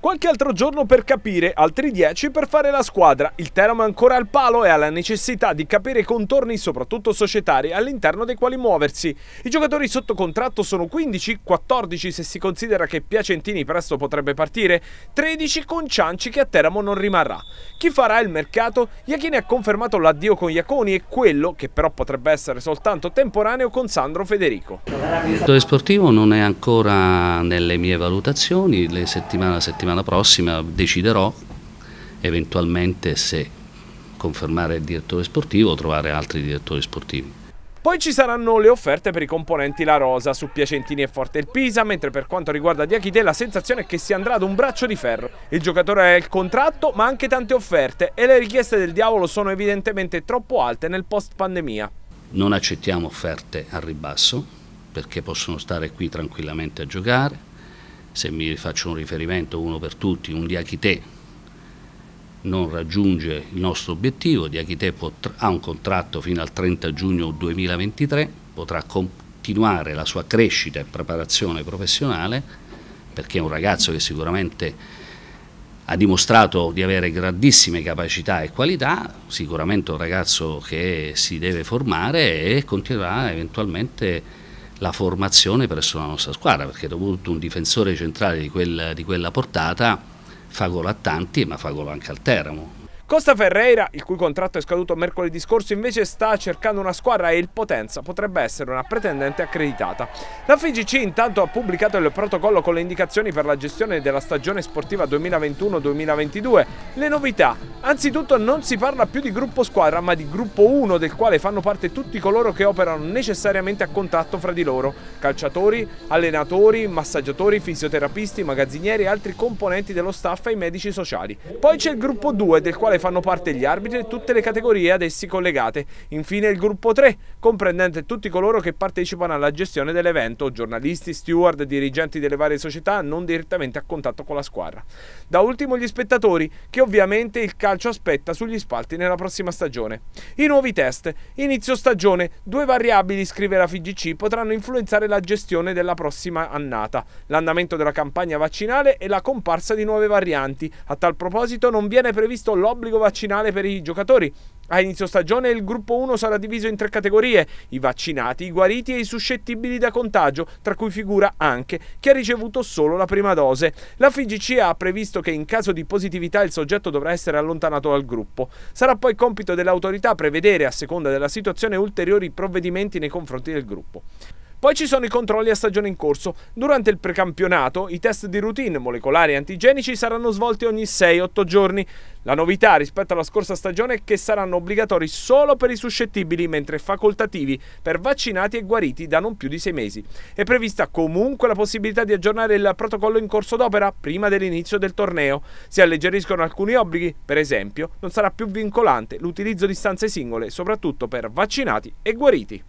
Qualche altro giorno per capire, altri 10 per fare la squadra. Il Teramo è ancora al palo e ha la necessità di capire i contorni, soprattutto societari, all'interno dei quali muoversi. I giocatori sotto contratto sono 15, 14 se si considera che Piacentini presto potrebbe partire, 13 con Cianci che a Teramo non rimarrà. Chi farà il mercato? Iachini ha confermato l'addio con Iaconi e quello, che però potrebbe essere soltanto temporaneo, con Sandro Federico. Il settore sportivo non è ancora nelle mie valutazioni, le settimane a settimana settimana prossima deciderò eventualmente se confermare il direttore sportivo o trovare altri direttori sportivi. Poi ci saranno le offerte per i componenti La Rosa su Piacentini e Forte il Pisa, mentre per quanto riguarda Diachite la sensazione è che si andrà ad un braccio di ferro. Il giocatore ha il contratto ma anche tante offerte e le richieste del diavolo sono evidentemente troppo alte nel post pandemia. Non accettiamo offerte al ribasso perché possono stare qui tranquillamente a giocare, se mi faccio un riferimento uno per tutti, un diachite non raggiunge il nostro obiettivo, Diachite ha un contratto fino al 30 giugno 2023, potrà continuare la sua crescita e preparazione professionale, perché è un ragazzo che sicuramente ha dimostrato di avere grandissime capacità e qualità, sicuramente un ragazzo che si deve formare e continuerà eventualmente a la formazione presso la nostra squadra, perché dovuto un difensore centrale di, quel, di quella portata fa gol a tanti, ma fa gol anche al Teramo, Costa Ferreira, il cui contratto è scaduto mercoledì scorso, invece sta cercando una squadra e il Potenza potrebbe essere una pretendente accreditata. La FIGC intanto ha pubblicato il protocollo con le indicazioni per la gestione della stagione sportiva 2021-2022. Le novità, anzitutto non si parla più di gruppo squadra, ma di gruppo 1 del quale fanno parte tutti coloro che operano necessariamente a contatto fra di loro, calciatori, allenatori, massaggiatori, fisioterapisti, magazzinieri e altri componenti dello staff e i medici sociali. Poi c'è il gruppo 2 del quale quale fanno parte gli arbitri e tutte le categorie ad essi collegate. Infine il gruppo 3, comprendente tutti coloro che partecipano alla gestione dell'evento, giornalisti, steward, dirigenti delle varie società non direttamente a contatto con la squadra. Da ultimo gli spettatori, che ovviamente il calcio aspetta sugli spalti nella prossima stagione. I nuovi test. Inizio stagione, due variabili, scrive la FIGC, potranno influenzare la gestione della prossima annata, l'andamento della campagna vaccinale e la comparsa di nuove varianti. A tal proposito non viene previsto l'obbligo obbligo vaccinale per i giocatori. A inizio stagione il gruppo 1 sarà diviso in tre categorie, i vaccinati, i guariti e i suscettibili da contagio, tra cui figura anche chi ha ricevuto solo la prima dose. La FIGC ha previsto che in caso di positività il soggetto dovrà essere allontanato dal gruppo. Sarà poi compito dell'autorità prevedere, a seconda della situazione, ulteriori provvedimenti nei confronti del gruppo. Poi ci sono i controlli a stagione in corso. Durante il precampionato i test di routine molecolari e antigenici saranno svolti ogni 6-8 giorni. La novità rispetto alla scorsa stagione è che saranno obbligatori solo per i suscettibili, mentre facoltativi per vaccinati e guariti da non più di 6 mesi. È prevista comunque la possibilità di aggiornare il protocollo in corso d'opera prima dell'inizio del torneo. Si alleggeriscono alcuni obblighi, per esempio, non sarà più vincolante l'utilizzo di stanze singole, soprattutto per vaccinati e guariti.